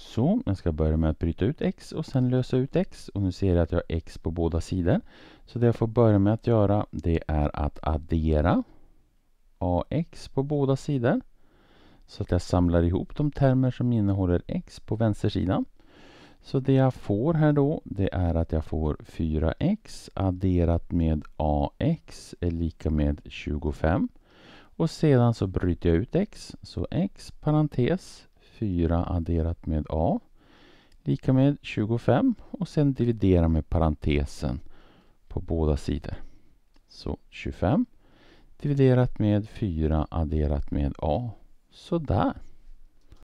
Så, jag ska börja med att bryta ut x och sen lösa ut x. Och nu ser jag att jag har x på båda sidor. Så det jag får börja med att göra det är att addera ax på båda sidor. Så att jag samlar ihop de termer som innehåller x på vänstersidan. Så det jag får här då, det är att jag får 4x adderat med ax är lika med 25. Och sedan så bryter jag ut x, så x parentes 4 adderat med a lika med 25 och sen dividera med parentesen på båda sidor. Så 25 dividerat med 4 adderat med a. Sådär.